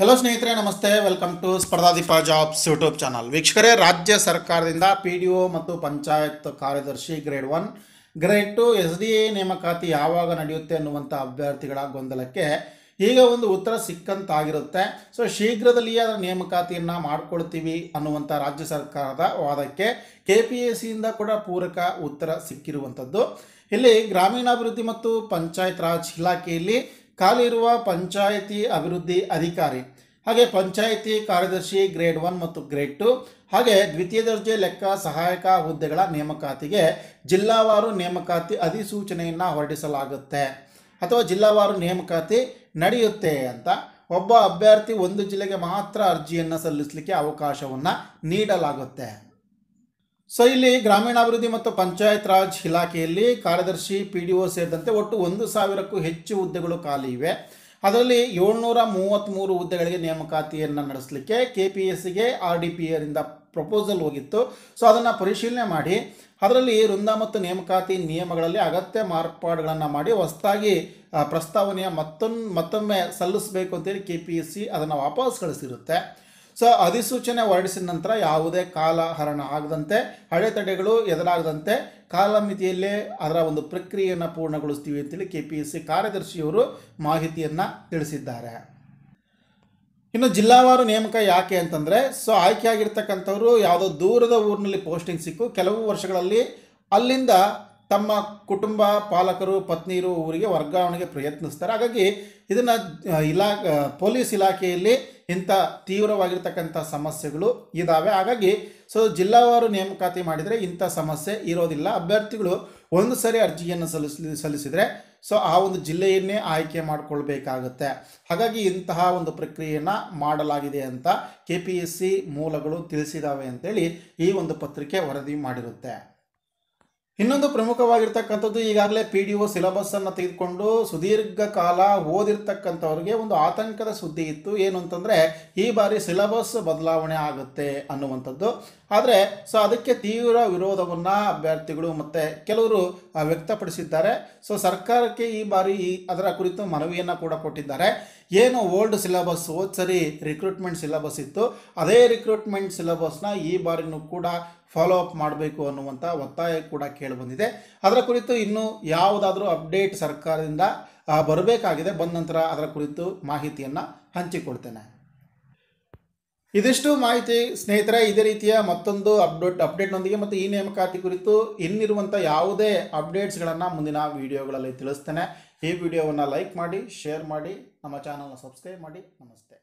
hello ಸ್ನೇಹಿತರೆ ನಮಸ್ತೆ welcome to Spardhadeepa jobs YouTube channel ವೀಕ್ಷಕರೇ ರಾಜ್ಯ ಸರ್ಕಾರದಿಂದ ಪಿ ಡಿ ಒ ಮತ್ತು ಪಂಚಾಯತ್ ಕಾರ್ಯದರ್ಶಿ grade one grade two S D A ನೇಮಕಾತಿ ಯಾವಾಗ ನಡೆಯುತ್ತೆ ಅನ್ನುವಂಥ ಅಭ್ಯರ್ಥಿಗಳ ಗೊಂದಲಕ್ಕೆ ಈಗ ಒಂದು ಉತ್ತರ ಸಿಕ್ಕಂತಾಗಿರುತ್ತೆ ಸೊ ಶೀಘ್ರದಲ್ಲಿಯೇ ಅದರ ನೇಮಕಾತಿಯನ್ನು ಮಾಡ್ಕೊಳ್ತೀವಿ ಅನ್ನುವಂಥ ರಾಜ್ಯ ಸರ್ಕಾರದ ವಾದಕ್ಕೆ ಕೆ ಪಿ ಎ ಸಿಯಿಂದ ಕೂಡ ಪೂರಕ ಉತ್ತರ ಸಿಕ್ಕಿರುವಂಥದ್ದು ಇಲ್ಲಿ ಗ್ರಾಮೀಣಾಭಿವೃದ್ಧಿ ಮತ್ತು ಪಂಚಾಯತ್ ರಾಜ್ ಇಲಾಖೆಯಲ್ಲಿ ಖಾಲಿ ಇರುವ ಪಂಚಾಯಿತಿ ಅಭಿವೃದ್ಧಿ ಅಧಿಕಾರಿ ಹಾಗೆ ಪಂಚಾಯಿತಿ ಕಾರ್ಯದರ್ಶಿ ಗ್ರೇಡ್ ಒನ್ ಮತ್ತು ಗ್ರೇಡ್ ಟು ಹಾಗೆ ದ್ವಿತೀಯ ದರ್ಜೆ ಲೆಕ್ಕ ಸಹಾಯಕ ಹುದ್ದೆಗಳ ನೇಮಕಾತಿಗೆ ಜಿಲ್ಲಾವಾರು ನೇಮಕಾತಿ ಅಧಿಸೂಚನೆಯನ್ನು ಹೊರಡಿಸಲಾಗುತ್ತೆ ಅಥವಾ ಜಿಲ್ಲಾವಾರು ನೇಮಕಾತಿ ನಡೆಯುತ್ತೆ ಅಂತ ಒಬ್ಬ ಅಭ್ಯರ್ಥಿ ಒಂದು ಜಿಲ್ಲೆಗೆ ಮಾತ್ರ ಅರ್ಜಿಯನ್ನು ಸಲ್ಲಿಸಲಿಕ್ಕೆ ಅವಕಾಶವನ್ನು ನೀಡಲಾಗುತ್ತೆ ಸೊ ಇಲ್ಲಿ ಗ್ರಾಮೀಣಾಭಿವೃದ್ಧಿ ಮತ್ತು ಪಂಚಾಯತ್ ರಾಜ್ ಇಲಾಖೆಯಲ್ಲಿ ಕಾರ್ಯದರ್ಶಿ ಪಿ ಡಿ ಒ ಸೇರಿದಂತೆ ಒಟ್ಟು ಒಂದು ಸಾವಿರಕ್ಕೂ ಹೆಚ್ಚು ಹುದ್ದೆಗಳು ಖಾಲಿ ಇವೆ ಅದರಲ್ಲಿ ಏಳ್ನೂರ ಮೂವತ್ತ್ಮೂರು ಹುದ್ದೆಗಳಿಗೆ ನೇಮಕಾತಿಯನ್ನು ನಡೆಸಲಿಕ್ಕೆ ಕೆ ಪಿ ಎಸ್ ಸಿಗೆ ಆರ್ ಡಿ ಪಿ ಎರಿಂದ ಪ್ರಪೋಸಲ್ ಹೋಗಿತ್ತು ಸೊ ಅದನ್ನು ಪರಿಶೀಲನೆ ಮಾಡಿ ಅದರಲ್ಲಿ ವೃಂದ ಮತ್ತು ನೇಮಕಾತಿ ನಿಯಮಗಳಲ್ಲಿ ಅಗತ್ಯ ಮಾರ್ಪಾಡುಗಳನ್ನು ಮಾಡಿ ಹೊಸದಾಗಿ ಪ್ರಸ್ತಾವನೆಯ ಮತ್ತೊಂದು ಮತ್ತೊಮ್ಮೆ ಸಲ್ಲಿಸಬೇಕು ಅಂತೇಳಿ ಕೆ ಪಿ ಎಸ್ ಸಿ ಅದನ್ನು ವಾಪಸ್ ಕಳಿಸಿರುತ್ತೆ ಸೊ ಅಧಿಸೂಚನೆ ಹೊರಡಿಸಿದ ನಂತರ ಯಾವುದೇ ಕಾಲಹರಣ ಆಗದಂತೆ ತಡೆಗಳು ಎದುರಾಗದಂತೆ ಕಾಲಮಿತಿಯಲ್ಲೇ ಅದರ ಒಂದು ಪ್ರಕ್ರಿಯೆಯನ್ನು ಪೂರ್ಣಗೊಳಿಸ್ತೀವಿ ಅಂತೇಳಿ ಕೆ ಪಿ ಎಸ್ ಸಿ ಕಾರ್ಯದರ್ಶಿಯವರು ಮಾಹಿತಿಯನ್ನು ತಿಳಿಸಿದ್ದಾರೆ ಇನ್ನು ಜಿಲ್ಲಾವಾರು ನೇಮಕ ಯಾಕೆ ಅಂತಂದರೆ ಸೊ ಆಯ್ಕೆಯಾಗಿರ್ತಕ್ಕಂಥವ್ರು ಯಾವುದೋ ದೂರದ ಊರಿನಲ್ಲಿ ಪೋಸ್ಟಿಂಗ್ ಸಿಕ್ಕು ಕೆಲವು ವರ್ಷಗಳಲ್ಲಿ ಅಲ್ಲಿಂದ ತಮ್ಮ ಕುಟುಂಬ ಪಾಲಕರು ಪತ್ನಿಯರು ಊರಿಗೆ ವರ್ಗಾವಣೆಗೆ ಪ್ರಯತ್ನಿಸ್ತಾರೆ ಹಾಗಾಗಿ ಇದನ್ನು ಇಲಾ ಪೊಲೀಸ್ ಇಲಾಖೆಯಲ್ಲಿ ಇಂಥ ತೀವ್ರವಾಗಿರ್ತಕ್ಕಂಥ ಸಮಸ್ಯೆಗಳು ಇದ್ದಾವೆ ಹಾಗಾಗಿ ಸೊ ಜಿಲ್ಲಾವಾರು ನೇಮಕಾತಿ ಮಾಡಿದರೆ ಇಂಥ ಸಮಸ್ಯೆ ಇರೋದಿಲ್ಲ ಅಭ್ಯರ್ಥಿಗಳು ಒಂದು ಸರಿ ಅರ್ಜಿಯನ್ನು ಸಲ್ಲಿಸ ಸಲ್ಲಿಸಿದರೆ ಸೊ ಆ ಒಂದು ಜಿಲ್ಲೆಯನ್ನೇ ಆಯ್ಕೆ ಮಾಡಿಕೊಳ್ಬೇಕಾಗುತ್ತೆ ಹಾಗಾಗಿ ಇಂತಹ ಒಂದು ಪ್ರಕ್ರಿಯೆಯನ್ನು ಮಾಡಲಾಗಿದೆ ಅಂತ ಕೆ ಪಿ ಎಸ್ ಸಿ ಮೂಲಗಳು ತಿಳಿಸಿದಾವೆ ಅಂತೇಳಿ ಈ ಒಂದು ಪತ್ರಿಕೆ ವರದಿ ಮಾಡಿರುತ್ತೆ ಇನ್ನೊಂದು ಪ್ರಮುಖವಾಗಿರ್ತಕ್ಕಂಥದ್ದು ಈಗಾಗಲೇ ಪಿ ಡಿ ಒ ಸಿಲೆಬಸ್ಸನ್ನು ತೆಗೆದುಕೊಂಡು ಸುದೀರ್ಘ ಕಾಲ ಓದಿರ್ತಕ್ಕಂಥವ್ರಿಗೆ ಒಂದು ಆತಂಕದ ಸುದ್ದಿ ಇತ್ತು ಏನು ಅಂತಂದರೆ ಈ ಬಾರಿ ಸಿಲೆಬಸ್ ಬದಲಾವಣೆ ಆಗುತ್ತೆ ಅನ್ನುವಂಥದ್ದು ಆದರೆ ಸೊ ಅದಕ್ಕೆ ತೀವ್ರ ವಿರೋಧವನ್ನು ಅಭ್ಯರ್ಥಿಗಳು ಮತ್ತು ಕೆಲವರು ವ್ಯಕ್ತಪಡಿಸಿದ್ದಾರೆ ಸೊ ಸರ್ಕಾರಕ್ಕೆ ಈ ಬಾರಿ ಅದರ ಕುರಿತು ಮನವಿಯನ್ನು ಕೂಡ ಕೊಟ್ಟಿದ್ದಾರೆ ಏನು ಓಲ್ಡ್ ಸಿಲೆಬಸ್ ಹೋದ ಸರಿ ರಿಕ್ರೂಟ್ಮೆಂಟ್ ಸಿಲೆಬಸ್ ಇತ್ತು ಅದೇ ರಿಕ್ರೂಟ್ಮೆಂಟ್ ಸಿಲೆಬಸ್ನ ಈ ಬಾರಿನೂ ಕೂಡ ಫಾಲೋ ಅಪ್ ಮಾಡಬೇಕು ಅನ್ನುವಂಥ ಒತ್ತಾಯ ಕೂಡ ಕೇಳಿಬಂದಿದೆ ಅದರ ಕುರಿತು ಇನ್ನೂ ಯಾವುದಾದ್ರೂ ಅಪ್ಡೇಟ್ ಸರ್ಕಾರದಿಂದ ಬರಬೇಕಾಗಿದೆ ಬಂದ ನಂತರ ಅದರ ಕುರಿತು ಮಾಹಿತಿಯನ್ನು ಹಂಚಿಕೊಡ್ತೇನೆ ಇದಿಷ್ಟು ಮಾಹಿತಿ ಸ್ನೇಹಿತರೆ ಇದೇ ರೀತಿಯ ಮತ್ತೊಂದು ಅಪ್ಡೇಟ್ ಅಪ್ಡೇಟ್ನೊಂದಿಗೆ ಮತ್ತು ಈ ನೇಮಕಾತಿ ಕುರಿತು ಇನ್ನಿರುವಂಥ ಯಾವುದೇ ಅಪ್ಡೇಟ್ಸ್ಗಳನ್ನು ಮುಂದಿನ ವಿಡಿಯೋಗಳಲ್ಲಿ ತಿಳಿಸ್ತೇನೆ ಈ ವಿಡಿಯೋವನ್ನು ಲೈಕ್ ಮಾಡಿ ಶೇರ್ ಮಾಡಿ ನಮ್ಮ ಚಾನಲ್ನ ಸಬ್ಸ್ಕ್ರೈಬ್ ಮಾಡಿ ನಮಸ್ತೆ